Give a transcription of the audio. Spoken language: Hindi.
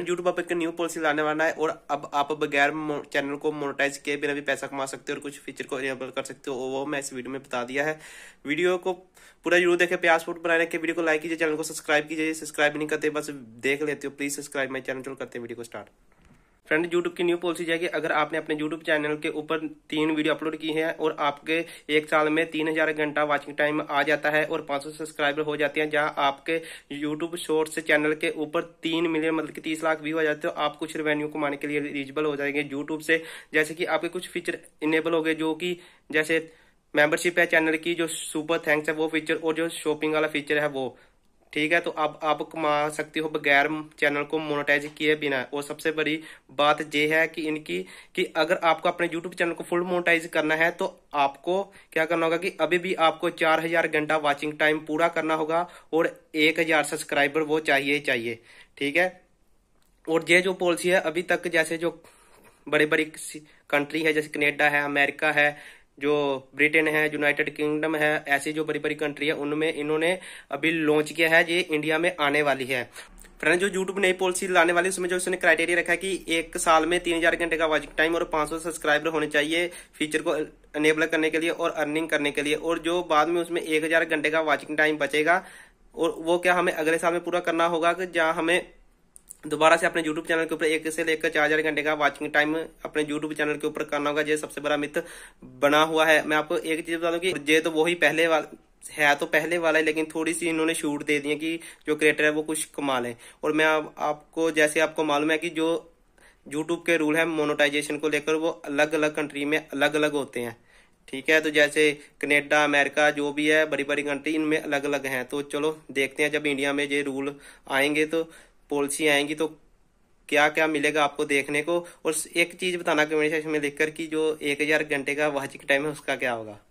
एंड यूट्यूब आप एक न्यू पॉलिसी लाने वाला है और अब आप बगैर चैनल को मोनोटाइज किए बिना भी पैसा कमा सकते हो और कुछ फीचर को इनेबल कर सकते हो वो मैं इस वीडियो में बता दिया है वीडियो को पूरा जरूर देखें प्याज फूड बनाए रखे वीडियो को लाइक कीजिए चैनल को सब्सक्राइब कीजिए सब्सक्राइब नहीं करते बस देख लेते हो प्लीज सब्सक्राइब माई चैनल करते हैं वीडियो को स्टार्ट फ्रेंड यूट्यूब की न्यू पॉलिसी है कि अगर आपने अपने यूट्यूब चैनल के ऊपर तीन वीडियो अपलोड की है और आपके एक साल में तीन हजार घंटा वॉचिंग टाइम आ जाता है और 500 सब्सक्राइबर हो जाते हैं जहां आपके यूट्यूब शॉर्ट्स चैनल के ऊपर तीन मिलियन मतलब कि तीस लाख व्यू आ जाते हो आप कुछ रेवेन्यू कमाने के लिए एलिजिबल हो जाएंगे यूट्यूब से जैसे कि आपके कुछ फीचर इनेबल हो गए जो कि जैसे मेंबरशिप है चैनल की जो सुपर थैंक्स है वो फीचर और जो शॉपिंग वाला फीचर है वो ठीक है तो अब आप कमा सकते हो बगैर चैनल को मोनोटाइज किए बिना और सबसे बड़ी बात यह है कि इनकी कि अगर आपको अपने यूट्यूब चैनल को फुल मोनेटाइज करना है तो आपको क्या करना होगा कि अभी भी आपको चार हजार घंटा वाचिंग टाइम पूरा करना होगा और एक हजार सब्सक्राइबर वो चाहिए चाहिए ठीक है और ये जो पॉलिसी है अभी तक जैसे जो बड़े बड़ी कंट्री है जैसे कनेडा है अमेरिका है जो ब्रिटेन है यूनाइटेड किंगडम है ऐसी जो बड़ी बड़ी कंट्री है उनमें इन्होंने अभी लॉन्च किया है ये इंडिया में आने वाली है फ्रेंड जो यूट्यूब नई पॉलिसी लाने वाली उसमें जो उसने क्राइटेरिया रखा है कि एक साल में तीन हजार घंटे का वॉचिंग टाइम और 500 सब्सक्राइबर होने चाहिए फीचर को अनेबल करने के लिए और अर्निंग करने के लिए और जो बाद में उसमें एक हजार घंटे का वॉचिंग टाइम बचेगा और वो क्या हमें अगले साल में पूरा करना होगा कि जहाँ हमें दोबारा से अपने YouTube चैनल के ऊपर एक से लेकर चार हजार घंटे का वाचिंग टाइम अपने YouTube चैनल के ऊपर करना होगा ये सबसे बड़ा मित्र बना हुआ है मैं आपको एक चीज बता दूं कि ये तो वही पहले है तो पहले वाला है लेकिन थोड़ी सी इन्होंने छूट दे दी है कि जो क्रिएटर है वो कुछ कमा लें और मैं आप, आपको जैसे आपको मालूम है कि जो यूट्यूब के रूल है मोनोटाइजेशन को लेकर वो अलग अलग कंट्री में अलग अलग होते हैं ठीक है तो जैसे कनेडा अमेरिका जो भी है बड़ी बड़ी कंट्री इनमें अलग अलग हैं तो चलो देखते हैं जब इंडिया में ये रूल आएंगे तो पॉलिसी आएंगी तो क्या क्या मिलेगा आपको देखने को और एक चीज बताना कमेंट सेक्शन में लिखकर कि जो एक हजार घंटे का वाचिंग टाइम है उसका क्या होगा